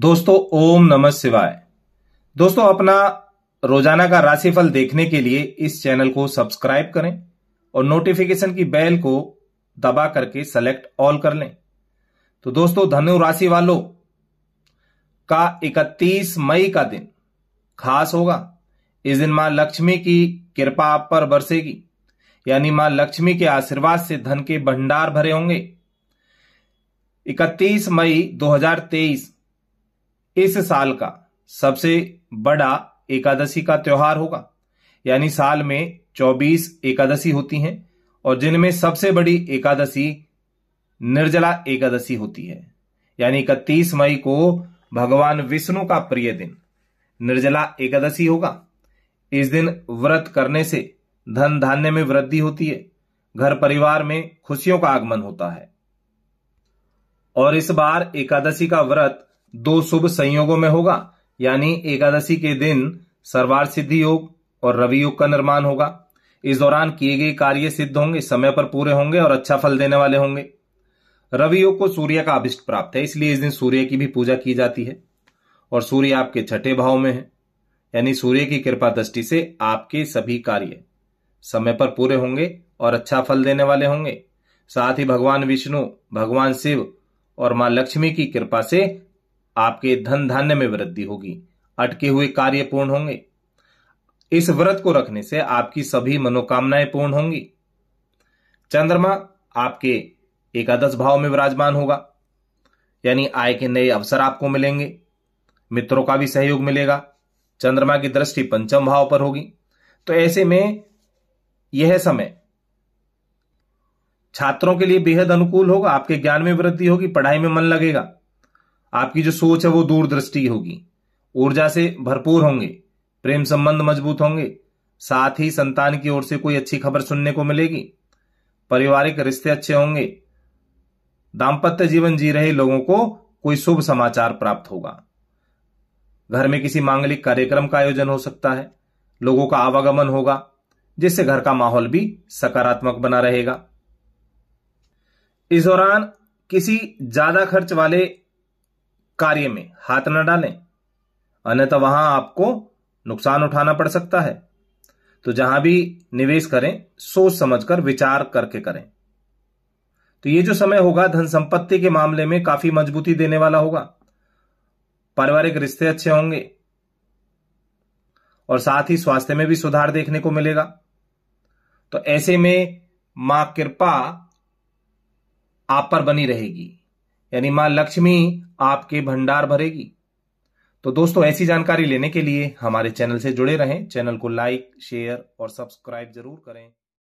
दोस्तों ओम नमः शिवाय दोस्तों अपना रोजाना का राशिफल देखने के लिए इस चैनल को सब्सक्राइब करें और नोटिफिकेशन की बेल को दबा करके सेलेक्ट ऑल कर लें तो दोस्तों धनु राशि वालों का 31 मई का दिन खास होगा इस दिन मां लक्ष्मी की कृपा आप पर बरसेगी यानी मां लक्ष्मी के आशीर्वाद से धन के भंडार भरे होंगे 31 मई इस साल का सबसे बड़ा एकादशी का त्यौहार होगा यानी साल में 24 एकादशी होती हैं और जिनमें सबसे बड़ी एकादशी निर्जला एकादशी होती है यानी इकतीस मई को भगवान विष्णु का प्रिय दिन निर्जला एकादशी होगा इस दिन व्रत करने से धन धान्य में वृद्धि होती है घर परिवार में खुशियों का आगमन होता है और इस बार एकादशी का व्रत दो शुभ संयोगों में होगा यानी एकादशी के दिन सर्वार सिद्धि योग और रवि योग का निर्माण होगा इस दौरान किए गए कार्य सिद्ध होंगे समय पर पूरे होंगे और अच्छा फल देने वाले होंगे रवि योग को सूर्य का अभिष्ट प्राप्त है इसलिए इस दिन सूर्य की भी पूजा की जाती है और सूर्य आपके छठे भाव में है यानी सूर्य की कृपा दृष्टि से आपके सभी कार्य समय पर पूरे होंगे और अच्छा फल देने वाले होंगे साथ ही भगवान विष्णु भगवान शिव और मां लक्ष्मी की कृपा से आपके धन धान्य में वृद्धि होगी अटके हुए कार्य पूर्ण होंगे इस व्रत को रखने से आपकी सभी मनोकामनाएं पूर्ण होंगी चंद्रमा आपके एकादश भाव में विराजमान होगा यानी आय के नए अवसर आपको मिलेंगे मित्रों का भी सहयोग मिलेगा चंद्रमा की दृष्टि पंचम भाव पर होगी तो ऐसे में यह समय छात्रों के लिए बेहद अनुकूल होगा आपके ज्ञान में वृद्धि होगी पढ़ाई में मन लगेगा आपकी जो सोच है वो दूरदृष्टि होगी ऊर्जा से भरपूर होंगे प्रेम संबंध मजबूत होंगे साथ ही संतान की ओर से कोई अच्छी खबर सुनने को मिलेगी पारिवारिक रिश्ते अच्छे होंगे दाम्पत्य जीवन जी रहे लोगों को कोई शुभ समाचार प्राप्त होगा घर में किसी मांगलिक कार्यक्रम का आयोजन हो सकता है लोगों का आवागमन होगा जिससे घर का माहौल भी सकारात्मक बना रहेगा इस दौरान किसी ज्यादा खर्च वाले कार्य में हाथ न डालें अन्यथा वहां आपको नुकसान उठाना पड़ सकता है तो जहां भी निवेश करें सोच समझकर विचार करके करें तो ये जो समय होगा धन संपत्ति के मामले में काफी मजबूती देने वाला होगा पारिवारिक रिश्ते अच्छे होंगे और साथ ही स्वास्थ्य में भी सुधार देखने को मिलेगा तो ऐसे में मां कृपा आप पर बनी रहेगी यानी मां लक्ष्मी आपके भंडार भरेगी तो दोस्तों ऐसी जानकारी लेने के लिए हमारे चैनल से जुड़े रहें चैनल को लाइक शेयर और सब्सक्राइब जरूर करें